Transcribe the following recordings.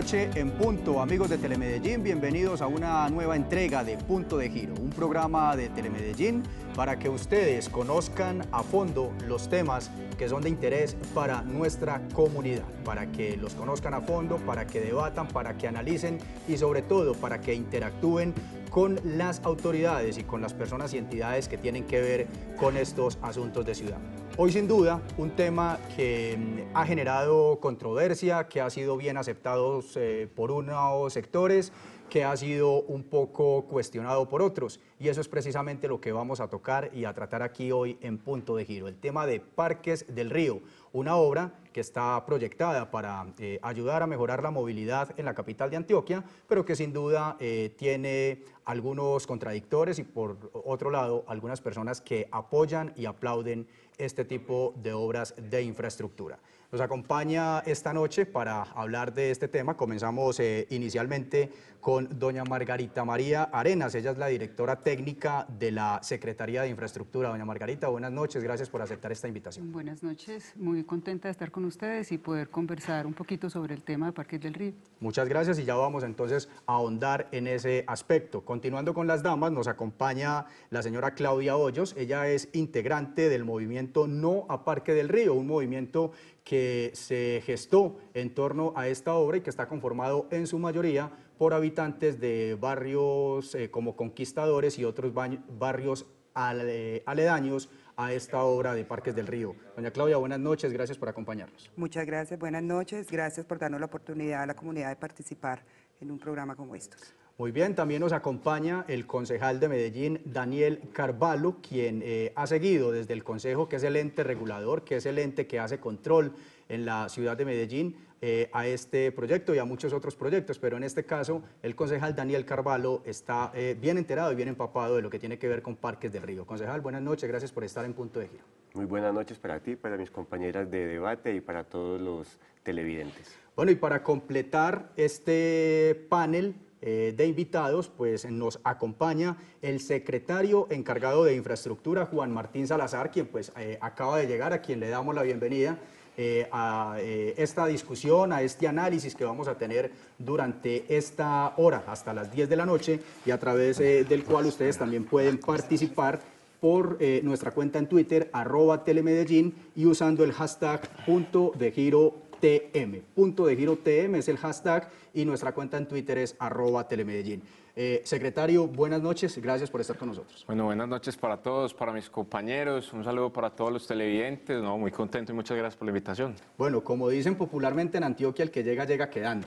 noche en punto. Amigos de Telemedellín, bienvenidos a una nueva entrega de Punto de Giro, un programa de Telemedellín para que ustedes conozcan a fondo los temas que son de interés para nuestra comunidad, para que los conozcan a fondo, para que debatan, para que analicen y sobre todo para que interactúen con las autoridades y con las personas y entidades que tienen que ver con estos asuntos de ciudad. Hoy sin duda un tema que mm, ha generado controversia, que ha sido bien aceptado eh, por unos sectores, que ha sido un poco cuestionado por otros. Y eso es precisamente lo que vamos a tocar y a tratar aquí hoy en Punto de Giro, el tema de Parques del Río, una obra que está proyectada para eh, ayudar a mejorar la movilidad en la capital de Antioquia, pero que sin duda eh, tiene algunos contradictores y por otro lado algunas personas que apoyan y aplauden este tipo de obras de infraestructura. Nos acompaña esta noche para hablar de este tema. Comenzamos eh, inicialmente con doña Margarita María Arenas. Ella es la directora técnica de la Secretaría de Infraestructura. Doña Margarita, buenas noches. Gracias por aceptar esta invitación. Buenas noches. Muy contenta de estar con ustedes y poder conversar un poquito sobre el tema de Parque del Río. Muchas gracias y ya vamos entonces a ahondar en ese aspecto. Con continuando con las damas, nos acompaña la señora Claudia Hoyos. Ella es integrante del movimiento No a Parque del Río, un movimiento que se gestó en torno a esta obra y que está conformado en su mayoría por habitantes de barrios eh, como Conquistadores y otros barrios eh, aledaños a esta obra de Parques del Río. Doña Claudia, buenas noches, gracias por acompañarnos. Muchas gracias, buenas noches, gracias por darnos la oportunidad a la comunidad de participar en un programa como estos. Muy bien, también nos acompaña el concejal de Medellín, Daniel Carvalho, quien eh, ha seguido desde el Consejo, que es el ente regulador, que es el ente que hace control en la ciudad de Medellín, eh, a este proyecto y a muchos otros proyectos, pero en este caso el concejal Daniel Carvalho está eh, bien enterado y bien empapado de lo que tiene que ver con Parques del Río. Concejal, buenas noches, gracias por estar en Punto de Giro. Muy buenas noches para ti, para mis compañeras de debate y para todos los televidentes. Bueno, y para completar este panel eh, de invitados, pues nos acompaña el secretario encargado de infraestructura, Juan Martín Salazar, quien pues eh, acaba de llegar, a quien le damos la bienvenida. Eh, a esta discusión, a este análisis que vamos a tener durante esta hora, hasta las 10 de la noche, y a través del cual ustedes también pueden participar por nuestra cuenta en Twitter, arroba telemedellín, y usando el hashtag punto de giro TM. Punto de giro TM es el hashtag y nuestra cuenta en Twitter es arroba telemedellín. Eh, secretario, buenas noches, gracias por estar con nosotros. Bueno, buenas noches para todos, para mis compañeros, un saludo para todos los televidentes, no, muy contento y muchas gracias por la invitación. Bueno, como dicen popularmente en Antioquia, el que llega, llega quedando.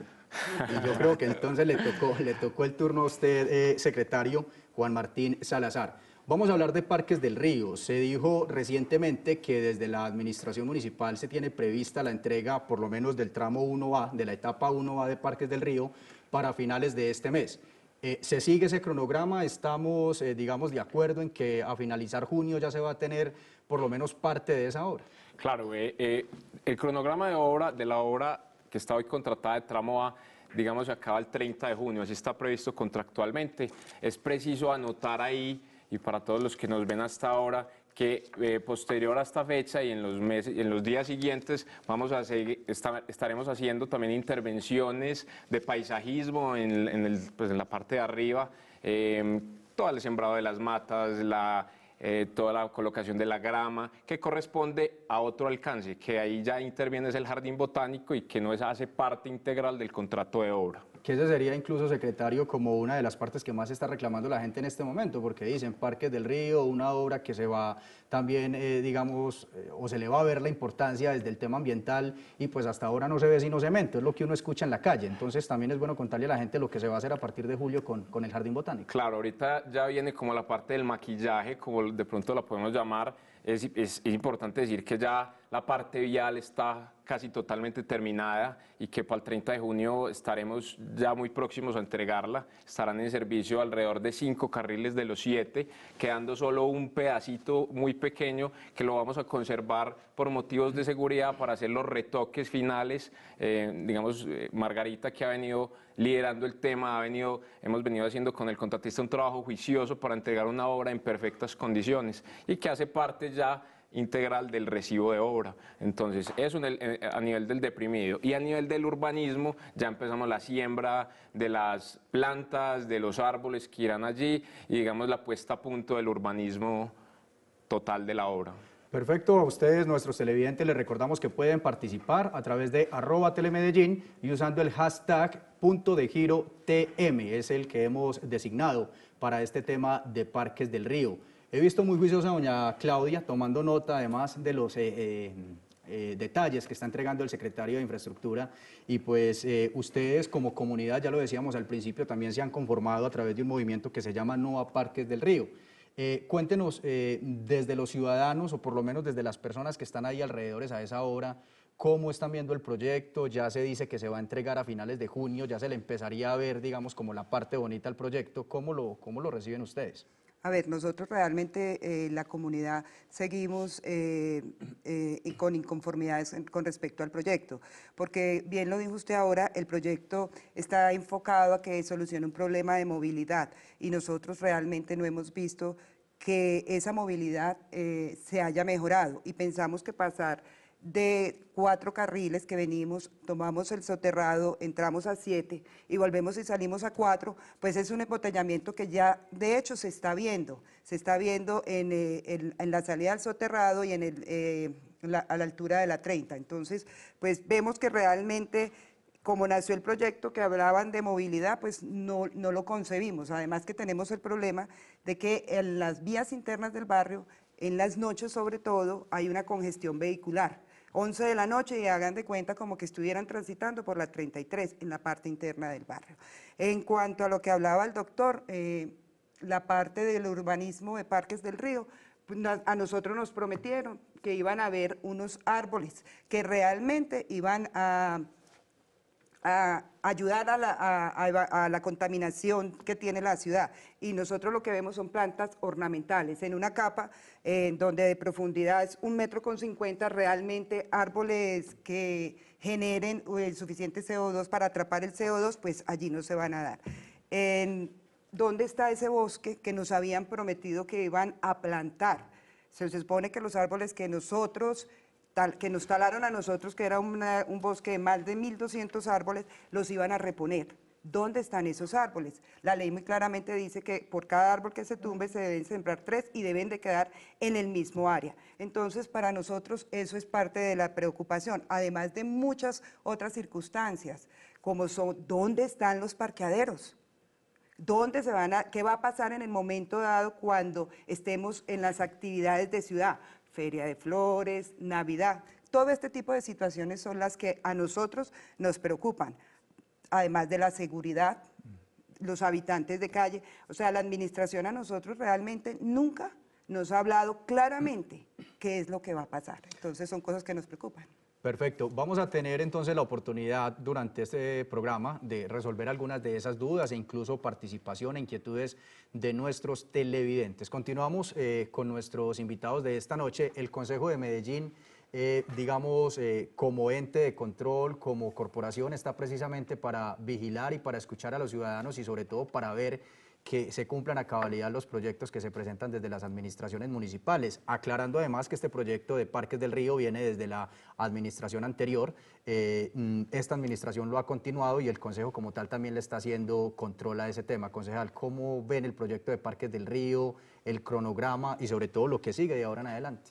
Y yo creo que entonces le tocó, le tocó el turno a usted, eh, secretario Juan Martín Salazar. Vamos a hablar de Parques del Río. Se dijo recientemente que desde la Administración Municipal se tiene prevista la entrega, por lo menos del tramo 1A, de la etapa 1A de Parques del Río, para finales de este mes. Eh, se sigue ese cronograma, estamos, eh, digamos, de acuerdo en que a finalizar junio ya se va a tener por lo menos parte de esa obra. Claro, eh, el cronograma de obra de la obra que está hoy contratada de tramo A digamos, se acaba el 30 de junio, así está previsto contractualmente. Es preciso anotar ahí y para todos los que nos ven hasta ahora que eh, posterior a esta fecha y en los, meses, en los días siguientes vamos a seguir, estaremos haciendo también intervenciones de paisajismo en, pues, la parte de arriba, em, todo el sembrado de las matas, eh, toda la colocación de la grama, que corresponde a otro alcance, que ahí ya interviene es el jardín botánico y que no es, hace parte integral del contrato de obra que ese sería incluso, secretario, como una de las partes que más está reclamando la gente en este momento, porque dicen Parques del Río, una obra que se va también, eh, digamos, eh, o se le va a ver la importancia desde el tema ambiental y pues hasta ahora no se ve sino cemento, es lo que uno escucha en la calle. Entonces también es bueno contarle a la gente lo que se va a hacer a partir de julio con, con el Jardín Botánico. Claro, ahorita ya viene como la parte del maquillaje, como de pronto la podemos llamar, es, es importante decir que ya la parte vial está casi totalmente terminada y que para el 30 de junio estaremos ya muy próximos a entregarla. Estarán en servicio alrededor de cinco carriles de los siete, quedando solo un pedacito muy pequeño que lo vamos a conservar por motivos de seguridad para hacer los retoques finales. Eh, digamos, eh, Margarita que ha venido liderando el tema, ha venido, hemos venido haciendo con el contratista un trabajo juicioso para entregar una obra en perfectas condiciones y que hace parte ya integral del recibo de obra. Entonces, eso eh, a nivel del deprimido. Y a nivel del urbanismo, ya empezamos la siembra de las plantas, de los árboles que irán allí y, digamos, la puesta a punto del urbanismo total de la obra. Perfecto, a ustedes, nuestros televidentes, les recordamos que pueden participar a través de arroba telemedellín y usando el hashtag punto de giro TM, es el que hemos designado para este tema de Parques del Río. He visto muy juiciosa a doña Claudia tomando nota además de los eh, eh, eh, detalles que está entregando el secretario de Infraestructura y pues ustedes como comunidad, ya lo decíamos al principio, también se han conformado a través de un movimiento que se llama No Parques del Río. cuéntenos desde los ciudadanos o por lo menos desde las personas que están ahí alrededores a esa obra, cómo están viendo el proyecto, ya se dice que se va a entregar a finales de junio, ya se le empezaría a ver, digamos, como la parte bonita del proyecto, ¿cómo cómo lo reciben ustedes? A ver, nosotros realmente eh, la comunidad seguimos eh, eh, con inconformidades con respecto al proyecto, porque bien lo dijo usted ahora, el proyecto está enfocado a que solucione un problema de movilidad y nosotros realmente no hemos visto que esa movilidad se haya mejorado y pensamos que pasar de cuatro carriles que venimos, tomamos el soterrado, entramos a siete y volvemos y salimos a cuatro, pues es un embotellamiento que ya de hecho se está viendo, se está viendo en, eh, la salida del soterrado y en el, eh, a la altura de la 30. Entonces, pues vemos que realmente como nació el proyecto que hablaban de movilidad, pues no, no lo concebimos. Además que tenemos el problema de que en las vías internas del barrio en las noches sobre todo hay una congestión vehicular. 11 de la noche y hagan de cuenta como que estuvieran transitando por la 33 en la parte interna del barrio. En cuanto a lo que hablaba el doctor, eh, la parte del urbanismo de Parques del Río, pues, a nosotros nos prometieron que iban a haber unos árboles que realmente iban a a ayudar a la, contaminación que tiene la ciudad. Y nosotros lo que vemos son plantas ornamentales en una capa eh, donde de profundidad es un metro con cincuenta, realmente árboles que generen eh, el suficiente CO2 para atrapar el CO2, pues allí no se van a dar. En, ¿Dónde está ese bosque que nos habían prometido que iban a plantar? Se supone que los árboles que nosotros que nos talaron a nosotros, que era un bosque de más de 1.200 árboles, los iban a reponer. ¿Dónde están esos árboles? La ley muy claramente dice que por cada árbol que se tumbe se deben sembrar tres y deben de quedar en el mismo área. Entonces, para nosotros eso es parte de la preocupación, además de muchas otras circunstancias, como son dónde están los parqueaderos. ¿Dónde se van qué va a pasar en el momento dado cuando estemos en las actividades de ciudad? feria de flores, Navidad. Todo este tipo de situaciones son las que a nosotros nos preocupan, además de la seguridad, los habitantes de calle. O sea, la administración a nosotros realmente nunca nos ha hablado claramente qué es lo que va a pasar. Entonces son cosas que nos preocupan. Perfecto. Vamos a tener entonces la oportunidad durante este programa de resolver algunas de esas dudas e incluso participación e inquietudes de nuestros televidentes. Continuamos eh, con nuestros invitados de esta noche. El Consejo de Medellín, eh, digamos, eh, como ente de control, como corporación, está precisamente para vigilar y para escuchar a los ciudadanos y sobre todo para ver que se cumplan a cabalidad los proyectos que se presentan desde las administraciones municipales, aclarando además que este proyecto de Parques del Río viene desde la administración anterior, eh, mm, esta administración lo ha continuado y el Consejo como tal también le está haciendo control a ese tema. Concejal, ¿cómo ven el proyecto de Parques del Río, el cronograma y sobre todo lo que sigue de ahora en adelante?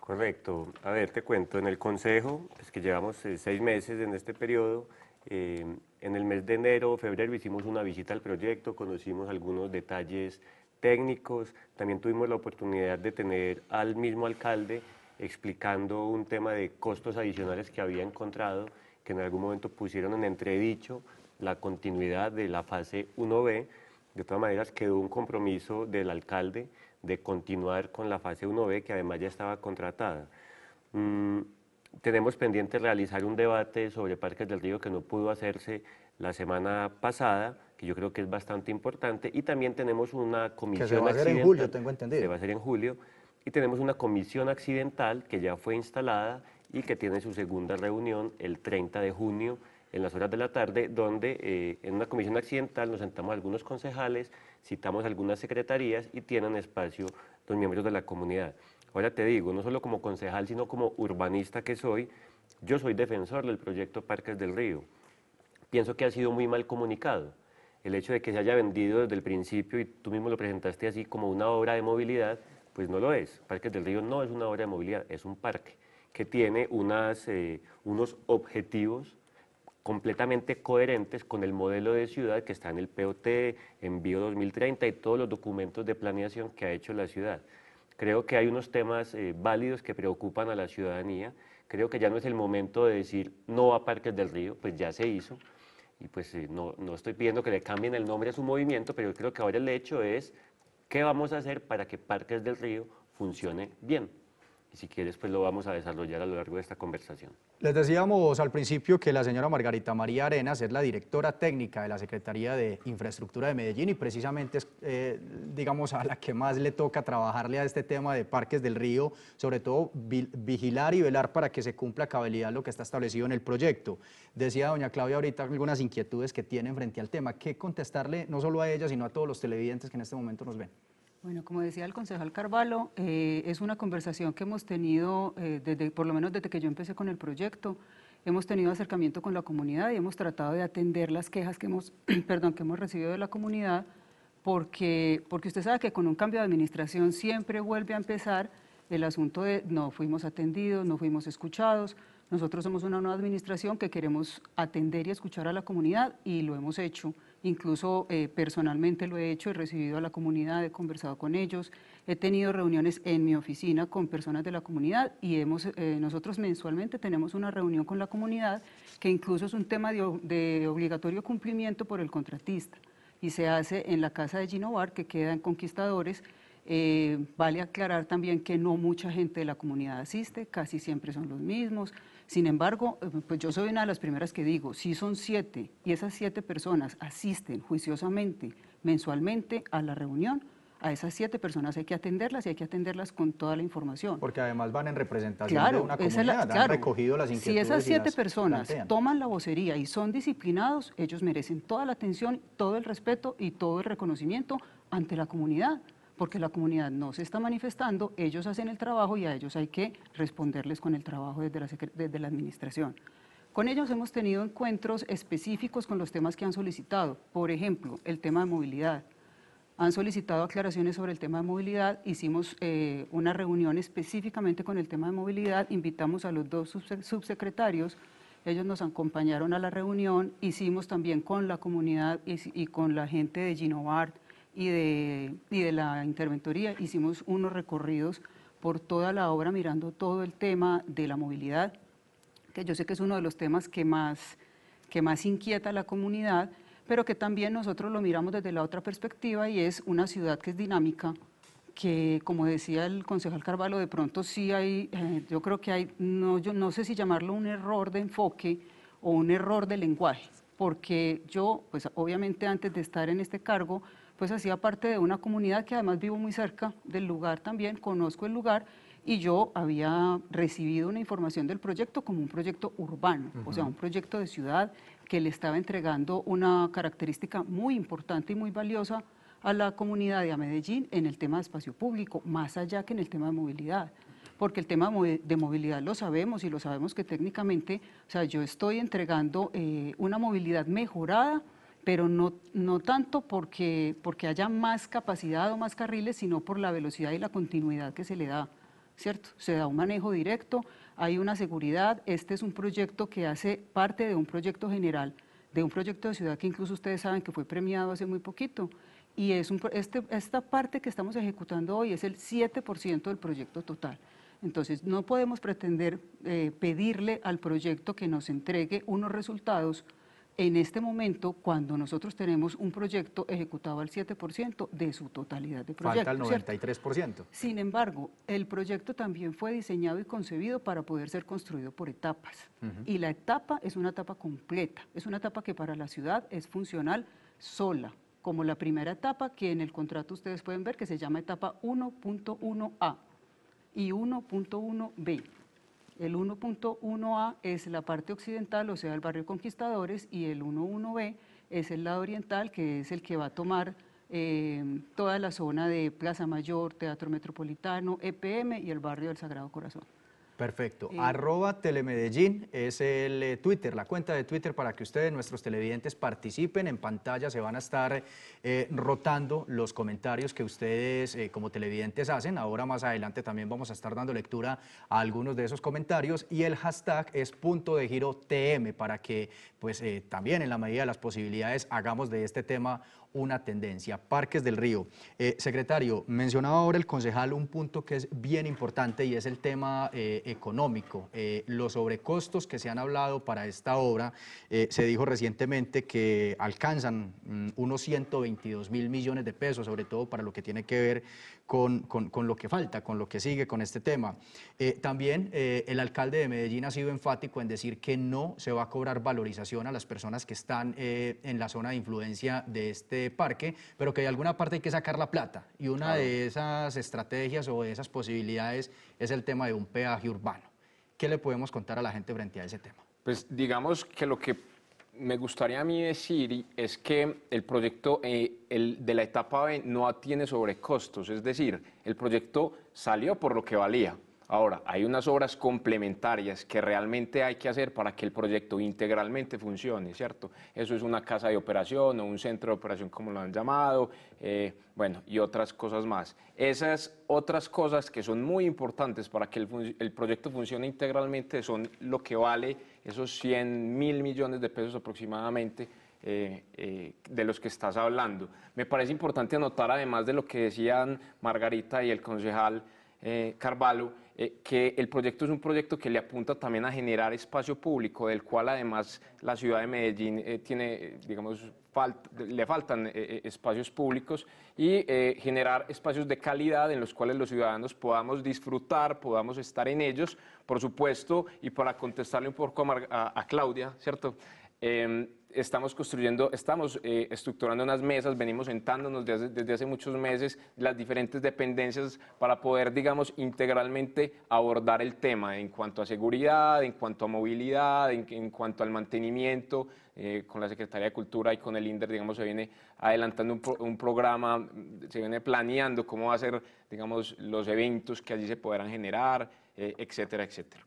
Correcto. A ver, te cuento, en el Consejo, es que llevamos eh, seis meses en este periodo, eh, en el mes de enero, febrero hicimos una visita al proyecto, conocimos algunos detalles técnicos, también tuvimos la oportunidad de tener al mismo alcalde explicando un tema de costos adicionales que había encontrado, que en algún momento pusieron en entredicho la continuidad de la fase 1B. De todas maneras, quedó un compromiso del alcalde de continuar con la fase 1B, que además ya estaba contratada. Mm, tenemos pendiente realizar un debate sobre Parques del Río que no pudo hacerse la semana pasada, que yo creo que es bastante importante, y también tenemos una comisión... Que se va a hacer en julio, tengo entendido. va a hacer en julio, y tenemos una comisión accidental que ya fue instalada y que tiene su segunda reunión el 30 de junio en las horas de la tarde, donde eh, en una comisión accidental nos sentamos algunos concejales, citamos algunas secretarías y tienen espacio los miembros de la comunidad. Ahora pues te digo, no solo como concejal, sino como urbanista que soy, yo soy defensor del proyecto Parques del Río. Pienso que ha sido muy mal comunicado. El hecho de que se haya vendido desde el principio y tú mismo lo presentaste así como una obra de movilidad, pues no lo es. Parques del Río no es una obra de movilidad, es un parque que tiene unas, eh, unos objetivos completamente coherentes con el modelo de ciudad que está en el POT, en Bio 2030 y todos los documentos de planeación que ha hecho la ciudad. Creo que hay unos temas eh, válidos que preocupan a la ciudadanía. Creo que ya no es el momento de decir no a Parques del Río, pues ya se hizo. Y pues eh, no, no estoy pidiendo que le cambien el nombre a su movimiento, pero yo creo que ahora el hecho es qué vamos a hacer para que Parques del Río funcione bien y si quieres pues lo vamos a desarrollar a lo largo de esta conversación. Les decíamos al principio que la señora Margarita María Arenas es la directora técnica de la Secretaría de Infraestructura de Medellín y precisamente es, eh, digamos, a la que más le toca trabajarle a este tema de parques del río, sobre todo vigilar y velar para que se cumpla cabalidad lo que está establecido en el proyecto. Decía doña Claudia ahorita algunas inquietudes que tienen frente al tema. ¿Qué contestarle no solo a ella, sino a todos los televidentes que en este momento nos ven? Bueno, como decía el concejal Carvalho, eh, es una conversación que hemos tenido, eh, desde, por lo menos desde que yo empecé con el proyecto, hemos tenido acercamiento con la comunidad y hemos tratado de atender las quejas que hemos, perdón, que hemos recibido de la comunidad, porque, porque usted sabe que con un cambio de administración siempre vuelve a empezar el asunto de no fuimos atendidos, no fuimos escuchados. Nosotros somos una nueva administración que queremos atender y escuchar a la comunidad y lo hemos hecho incluso eh, personalmente lo he hecho, he recibido a la comunidad, he conversado con ellos, he tenido reuniones en mi oficina con personas de la comunidad y eh, nosotros mensualmente tenemos una reunión con la comunidad que incluso es un tema de, obligatorio cumplimiento por el contratista y se hace en la casa de Ginovar que queda en Conquistadores eh, vale aclarar también que no mucha gente de la comunidad asiste, casi siempre son los mismos. Sin embargo, eh, pues yo soy una de las primeras que digo, si son siete y esas siete personas asisten juiciosamente, mensualmente a la reunión, a esas siete personas hay que atenderlas y hay que atenderlas con toda la información. Porque además van en representación de una comunidad, la, han recogido las inquietudes. Si esas siete personas toman la vocería y son disciplinados, ellos merecen toda la atención, todo el respeto y todo el reconocimiento ante la comunidad porque la comunidad no se está manifestando, ellos hacen el trabajo y a ellos hay que responderles con el trabajo desde la, administración. Con ellos hemos tenido encuentros específicos con los temas que han solicitado, por ejemplo, el tema de movilidad. Han solicitado aclaraciones sobre el tema de movilidad, hicimos eh, una reunión específicamente con el tema de movilidad, invitamos a los dos subsecretarios, ellos nos acompañaron a la reunión, hicimos también con la comunidad y, con la gente de Ginovart, y de, y de la interventoría hicimos unos recorridos por toda la obra mirando todo el tema de la movilidad, que yo sé que es uno de los temas que más, que más inquieta a la comunidad, pero que también nosotros lo miramos desde la otra perspectiva y es una ciudad que es dinámica, que como decía el concejal Carvalho, de pronto sí hay, eh, yo creo que hay, no, yo no sé si llamarlo un error de enfoque o un error de lenguaje, porque yo, pues obviamente antes de estar en este cargo, pues hacía parte de una comunidad que además vivo muy cerca del lugar también, conozco el lugar y yo había recibido una información del proyecto como un proyecto urbano, o sea, un proyecto de ciudad que le estaba entregando una característica muy importante y muy valiosa a la comunidad de Medellín en el tema de espacio público, más allá que en el tema de movilidad porque el tema de movilidad lo sabemos y lo sabemos que técnicamente, o sea, yo estoy entregando eh, una movilidad mejorada pero no, no tanto porque, porque haya más capacidad o más carriles, sino por la velocidad y la continuidad que se le da, ¿cierto? Se da un manejo directo, hay una seguridad, este es un proyecto que hace parte de un proyecto general, de un proyecto de ciudad que incluso ustedes saben que fue premiado hace muy poquito, y es un, este, esta parte que estamos ejecutando hoy es el 7% del proyecto total. Entonces, no podemos pretender eh, pedirle al proyecto que nos entregue unos resultados en este momento, cuando nosotros tenemos un proyecto ejecutado al 7% de su totalidad de proyectos. Falta el 93%. Sin embargo, el proyecto también fue diseñado y concebido para poder ser construido por etapas. Y la etapa es una etapa completa, es una etapa que para la ciudad es funcional sola, como la primera etapa que en el contrato ustedes pueden ver que se llama etapa 1.1A y 1.1B. El 1.1A es la parte occidental, o sea, el barrio Conquistadores, y el 1.1B es el lado oriental, que es el que va a tomar em, toda la zona de Plaza Mayor, Teatro Metropolitano, EPM y el barrio del Sagrado Corazón. Perfecto. Arroba Telemedellín es el eh, Twitter, la cuenta de Twitter para que ustedes, nuestros televidentes, participen. En pantalla se van a estar eh, rotando los comentarios que ustedes eh, como televidentes hacen. Ahora más adelante también vamos a estar dando lectura a algunos de esos comentarios. Y el hashtag es punto de giro TM para que pues también en la medida de las posibilidades hagamos de este tema una tendencia. Parques del Río. Eh, secretario, mencionaba ahora el concejal un punto que es bien importante y es el tema eh, económico. Eh, los sobrecostos que se han hablado para esta obra, se dijo recientemente que alcanzan mm, unos 122 mil millones de pesos, sobre todo para lo que tiene que ver con, con, con, lo que falta, con lo que sigue con este tema. Eh, también eh, el alcalde de Medellín ha sido enfático en decir que no se va a cobrar valorización a las personas que están eh, en la zona de influencia de este parque, pero que de alguna parte hay que sacar la plata. Y una de esas estrategias o de esas posibilidades es el tema de un peaje urbano. ¿Qué le podemos contar a la gente frente a ese tema? Pues digamos que lo que me gustaría a mí decir es que el proyecto eh, de la etapa B no tiene sobrecostos, es decir, el proyecto salió por lo que valía. Ahora, hay unas obras complementarias que realmente hay que hacer para que el proyecto integralmente funcione, ¿cierto? Eso es una casa de operación o un centro de operación, como lo han llamado, eh, bueno, y otras cosas más. Esas otras cosas que son muy importantes para que el proyecto funcione integralmente son lo que vale esos 100 mil millones de pesos aproximadamente eh, eh, de los que estás hablando. Me parece importante anotar, además de lo que decían Margarita y el concejal eh, Carvalho, eh, que el proyecto es un proyecto que le apunta también a generar espacio público, del cual además la ciudad de Medellín eh, tiene, eh, digamos, le faltan espacios públicos y generar espacios de calidad en los cuales los ciudadanos podamos disfrutar, podamos estar en ellos, por supuesto, y para contestarle un poco a, a Claudia, ¿cierto? Em, estamos construyendo, estamos eh, estructurando unas mesas, venimos sentándonos desde, hace muchos meses las diferentes dependencias para poder, digamos, integralmente abordar el tema en cuanto a seguridad, en cuanto a movilidad, en, cuanto al mantenimiento. Eh, con la Secretaría de Cultura y con el INDER, digamos, se viene adelantando un, programa, se viene planeando cómo va a ser, digamos, los eventos que allí se podrán generar, eh, etcétera, etcétera.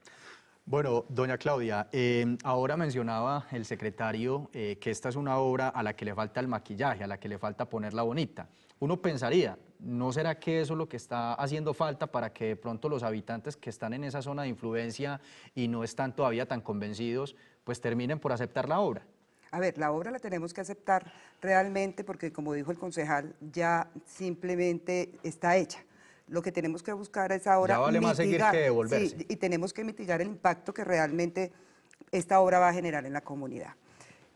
Bueno, doña Claudia, em, ahora mencionaba el secretario eh, que esta es una obra a la que le falta el maquillaje, a la que le falta ponerla bonita. Uno pensaría, ¿no será que eso es lo que está haciendo falta para que de pronto los habitantes que están en esa zona de influencia y no están todavía tan convencidos, pues terminen por aceptar la obra? A ver, la obra la tenemos que aceptar realmente porque, como dijo el concejal, ya simplemente está hecha. Lo que tenemos que buscar es ahora mitigar, y tenemos que mitigar el impacto que realmente esta obra va a generar en la comunidad.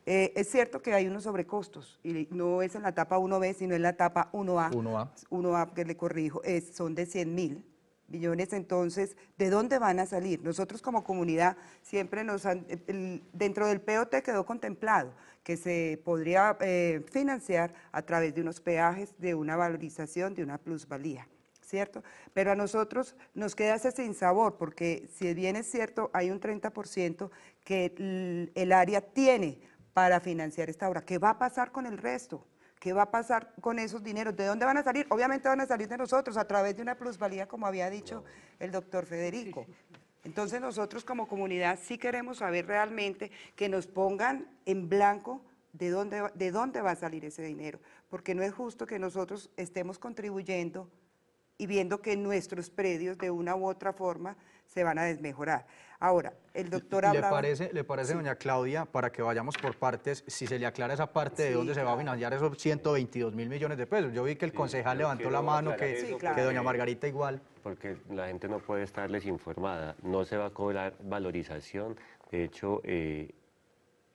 Eh, es cierto que hay unos sobrecostos y no es en la etapa 1B, sino en la etapa 1A. 1A. 1A que le corrijo, son de 100 mil millones, entonces, ¿de dónde van a salir? Nosotros como comunidad siempre nos han, eh, dentro del POT quedó contemplado que se podría eh, financiar a través de unos peajes, de una valorización, de una plusvalía. ¿cierto? Pero a nosotros nos queda ese sabor, porque si bien es cierto, hay un 30% que el área tiene para financiar esta obra. ¿Qué va a pasar con el resto? ¿Qué va a pasar con esos dineros? ¿De dónde van a salir? Obviamente van a salir de nosotros a través de una plusvalía, como había dicho el doctor Federico. Entonces nosotros como comunidad sí queremos saber realmente que nos pongan en blanco de dónde, de dónde va a salir ese dinero, porque no es justo que nosotros estemos contribuyendo y viendo que nuestros predios de una u otra forma se van a desmejorar. Ahora, el doctor hablaba... ¿Le parece, le parece doña Claudia, para que vayamos por partes, si se le aclara esa parte de dónde se va a financiar esos 122 mil millones de pesos? Yo vi que el concejal levantó la mano, que, doña Margarita igual. Porque la gente no puede estar desinformada, no se va a cobrar valorización, de hecho... Eh,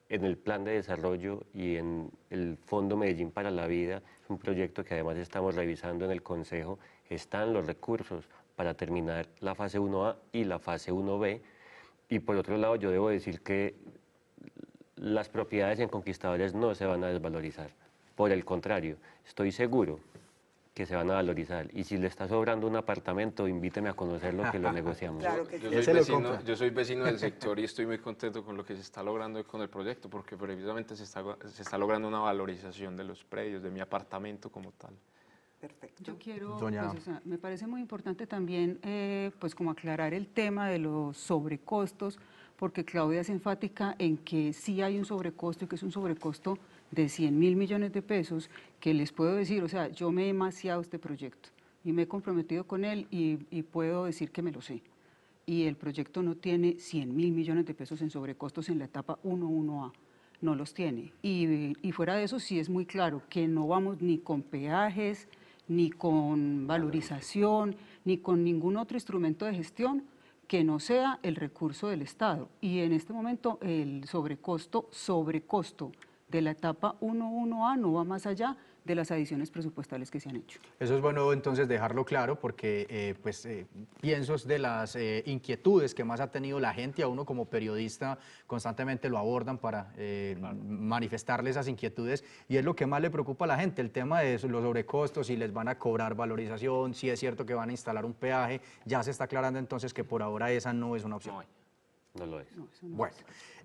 en el plan de desarrollo y en el Fondo Medellín para la Vida, un proyecto que además estamos revisando en el Consejo, están los recursos para terminar la fase 1A y la fase 1B. Y por otro lado, yo debo decir que las propiedades en conquistadores no se van a desvalorizar. Por el contrario, estoy seguro que se van a valorizar. Y si le está sobrando un apartamento, invíteme a conocerlo que lo negociamos. yo, soy vecino, del sector y estoy muy contento con lo que se está logrando con el proyecto, porque precisamente se está logrando una valorización de los predios, de mi apartamento como tal. Yo quiero, pues, me parece muy importante también, eh, pues como aclarar el tema de los sobrecostos, porque Claudia es enfática en que sí hay un sobrecosto y que es un sobrecosto de 100 mil millones de pesos, que les puedo decir, o sea, yo me he demasiado este proyecto y me he comprometido con él y, puedo decir que me lo sé. Y el proyecto no tiene 100 mil millones de pesos en sobrecostos en la etapa 11A no los tiene. Y, y, fuera de eso sí es muy claro que no vamos ni con peajes, ni con valorización, ni con ningún otro instrumento de gestión que no sea el recurso del Estado. Y en este momento el sobrecosto, sobrecosto de la etapa 1.1A no va más allá de las adiciones presupuestales que se han hecho. Eso es bueno entonces dejarlo claro porque eh, pues eh, pienso de las eh, inquietudes que más ha tenido la gente, a uno como periodista constantemente lo abordan para manifestarle esas inquietudes y es lo que más le preocupa a la gente, el tema de los sobrecostos, si les van a cobrar valorización, si es cierto que van a instalar un peaje, ya se está aclarando entonces que por ahora esa no es una opción. No lo es. bueno,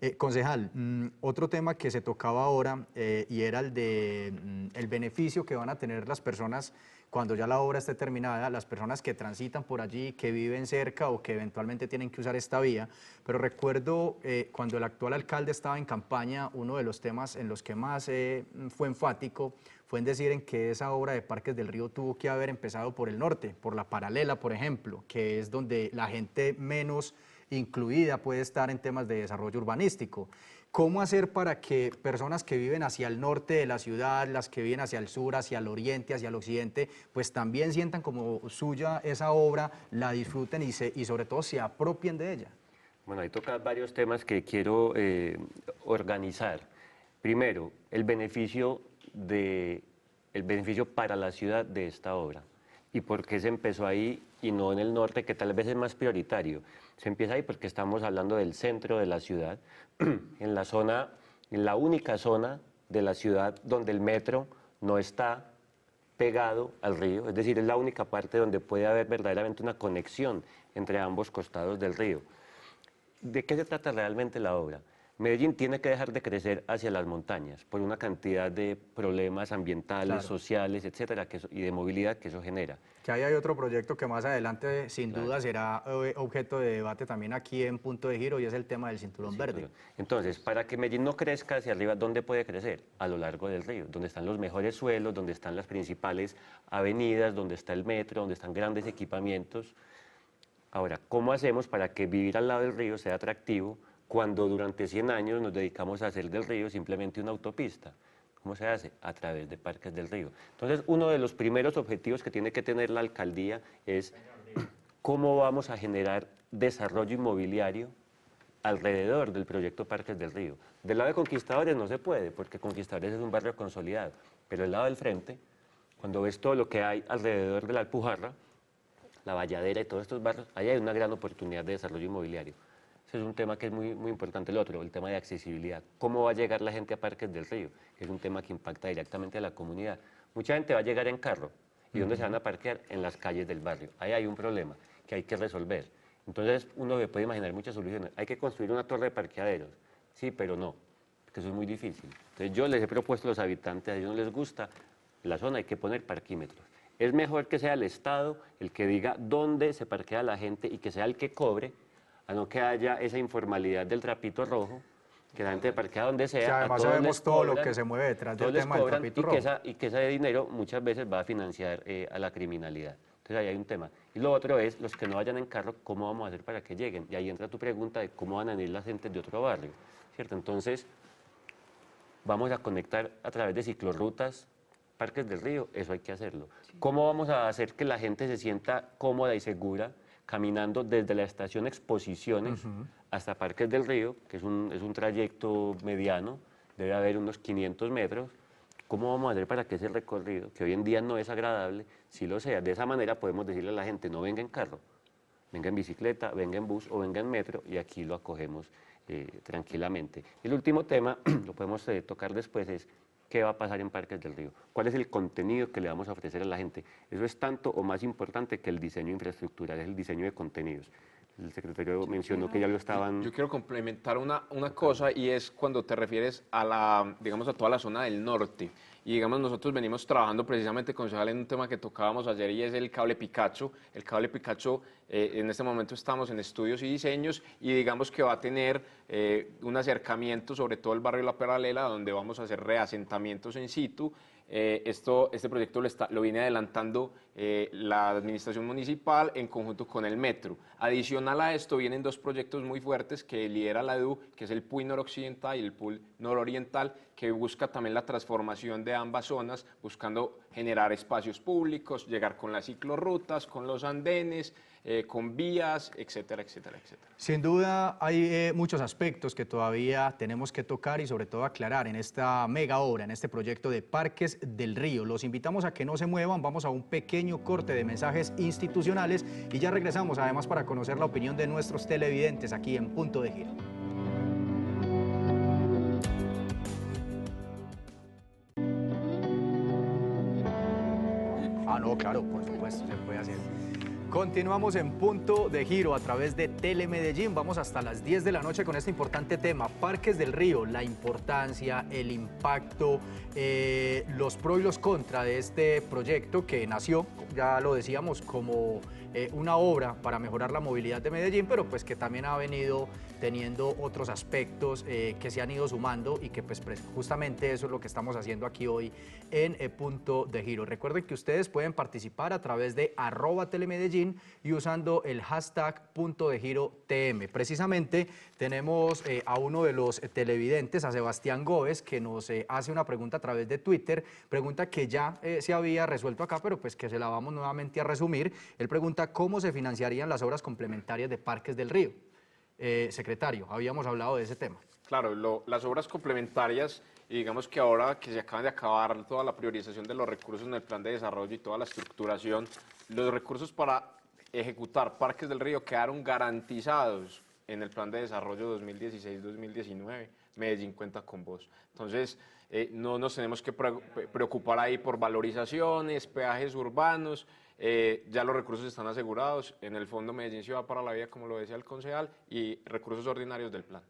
eh, concejal, mm, otro tema que se tocaba ahora eh, y era el de mm, el beneficio que van a tener las personas cuando ya la obra esté terminada, las personas que transitan por allí, que viven cerca o que eventualmente tienen que usar esta vía. Pero recuerdo eh, cuando el actual alcalde estaba en campaña, uno de los temas en los que más mm, fue enfático fue en decir en que esa obra de Parques del Río tuvo que haber empezado por el norte, por la paralela, por ejemplo, que es donde la gente menos incluida puede estar en temas de desarrollo urbanístico. ¿Cómo hacer para que personas que viven hacia el norte de la ciudad, las que viven hacia el sur, hacia el oriente, hacia el occidente, pues también sientan como suya esa obra, la disfruten y, y sobre todo se apropien de ella? Bueno, ahí tocan varios temas que quiero eh, organizar. Primero, el beneficio, de, el beneficio para la ciudad de esta obra y por qué se empezó ahí y no en el norte, que tal vez es más prioritario. Se empieza ahí porque pues, estamos hablando del centro de la ciudad, en la zona, en la única zona de la ciudad donde el metro no está pegado al río, es decir, es la única parte donde puede haber verdaderamente una conexión entre ambos costados del río. ¿De qué se trata realmente la obra? Medellín tiene que dejar de crecer hacia las montañas por una cantidad de problemas ambientales, sociales, etcétera, y de movilidad que eso genera. Que ahí hay otro proyecto que más adelante, sin duda, será eh, objeto de debate también aquí en Punto de Giro y es el tema del cinturón, cinturón verde. Entonces, para que Medellín no crezca hacia arriba, ¿dónde puede crecer? A lo largo del río, donde están los mejores suelos, donde están las principales avenidas, donde está el metro, donde están grandes equipamientos. Ahora, ¿cómo hacemos para que vivir al lado del río sea atractivo? cuando durante 100 años nos dedicamos a hacer del río simplemente una autopista. ¿Cómo se hace? A través de parques del río. Entonces, uno de los primeros objetivos que tiene que tener la alcaldía es cómo vamos a generar desarrollo inmobiliario alrededor del proyecto Parques del Río. Del lado de Conquistadores no se puede, porque Conquistadores es un barrio consolidado, pero del lado del frente, cuando ves todo lo que hay alrededor de la Alpujarra, la Valladera y todos estos barrios, ahí hay una gran oportunidad de desarrollo inmobiliario es un tema que es muy, muy importante. El otro, el tema de accesibilidad. ¿Cómo va a llegar la gente a Parques del Río? es un tema que impacta directamente a la comunidad. Mucha gente va a llegar en carro. ¿Y dónde se van a parquear? En las calles del barrio. Ahí hay un problema que hay que resolver. Entonces uno puede imaginar muchas soluciones. Hay que construir una torre de parqueaderos. Sí, pero no, porque eso es muy difícil. Entonces yo les he propuesto a los habitantes, a ellos no les gusta la zona, hay que poner parquímetros. Es mejor que sea el Estado el que diga dónde se parquea la gente y que sea el que cobre no que haya esa informalidad del trapito rojo, que la gente de parquea donde sea. O además sabemos todo lo que se mueve detrás del tema del trapito y rojo. Que esa, y que ese dinero muchas veces va a financiar eh, a la criminalidad. Entonces ahí hay un tema. Y lo otro es, los que no vayan en carro, ¿cómo vamos a hacer para que lleguen? Y ahí entra tu pregunta de cómo van a venir las gentes de otro barrio, ¿cierto? Entonces, vamos a conectar a través de ciclorrutas, parques del río, eso hay que hacerlo. ¿Cómo vamos a hacer que la gente se sienta cómoda y segura caminando desde la estación Exposiciones hasta Parques del Río, que es un, es un trayecto mediano, debe haber unos 500 metros. ¿Cómo vamos a hacer para que ese recorrido, que hoy en día no es agradable, si lo sea? De esa manera podemos decirle a la gente, no venga en carro, venga en bicicleta, venga en bus o venga en metro y aquí lo acogemos eh, tranquilamente. El último tema, lo podemos eh, tocar después, es qué va a pasar en Parques del Río, cuál es el contenido que le vamos a ofrecer a la gente. Eso es tanto o más importante que el diseño infraestructural, es el diseño de contenidos. El secretario mencionó que ya lo estaban... Yo quiero complementar una, una cosa y es cuando te refieres a la, digamos, a toda la zona del norte. Y digamos, nosotros venimos trabajando precisamente con en un tema que tocábamos ayer y es el cable Picacho. El cable Picacho, eh, en este momento estamos en estudios y diseños y digamos que va a tener eh, un acercamiento sobre todo el barrio La Paralela, donde vamos a hacer reasentamientos en situ eh, esto, este proyecto lo, viene adelantando eh, la administración municipal en conjunto con el metro. Adicional a esto vienen dos proyectos muy fuertes que lidera la du que es el PUI noroccidental y el PUI nororiental, que busca también la transformación de ambas zonas, buscando generar espacios públicos, llegar con las ciclorrutas, con los andenes, eh, con vías, etcétera, etcétera, etcétera. Sin duda hay eh, muchos aspectos que todavía tenemos que tocar y sobre todo aclarar en esta mega obra, en este proyecto de Parques del Río. Los invitamos a que no se muevan, vamos a un pequeño corte de mensajes institucionales y ya regresamos además para conocer la opinión de nuestros televidentes aquí en Punto de Giro. Ah, no, claro, por supuesto, se puede hacer. Continuamos en punto de giro a través de Telemedellín. Vamos hasta las 10 de la noche con este importante tema, Parques del Río, la importancia, el impacto, eh, los pros y los contra de este proyecto que nació, ya lo decíamos, como eh, una obra para mejorar la movilidad de Medellín, pero pues que también ha venido teniendo otros aspectos eh, que se han ido sumando y que pues justamente eso es lo que estamos haciendo aquí hoy en punto de giro. Recuerden que ustedes pueden participar a través de arroba telemedellín y usando el hashtag punto de giro TM. Precisamente tenemos eh, a uno de los eh, televidentes, a Sebastián Gómez, que nos eh, hace una pregunta a través de Twitter, pregunta que ya se había resuelto acá, pero pues que se la vamos nuevamente a resumir. Él pregunta cómo se financiarían las obras complementarias de Parques del Río. secretario, habíamos hablado de ese tema. Claro, las obras complementarias y digamos que ahora que se acaban de acabar toda la priorización de los recursos en el plan de desarrollo y toda la estructuración, los recursos para ejecutar Parques del Río quedaron garantizados en el plan de desarrollo 2016-2019. Medellín cuenta con vos. Entonces, eh, no nos tenemos que preocupar ahí por valorizaciones, peajes urbanos. Eh, ya los recursos están asegurados en el Fondo Medellín va para la Vida, como lo decía el concejal, y recursos ordinarios del plan.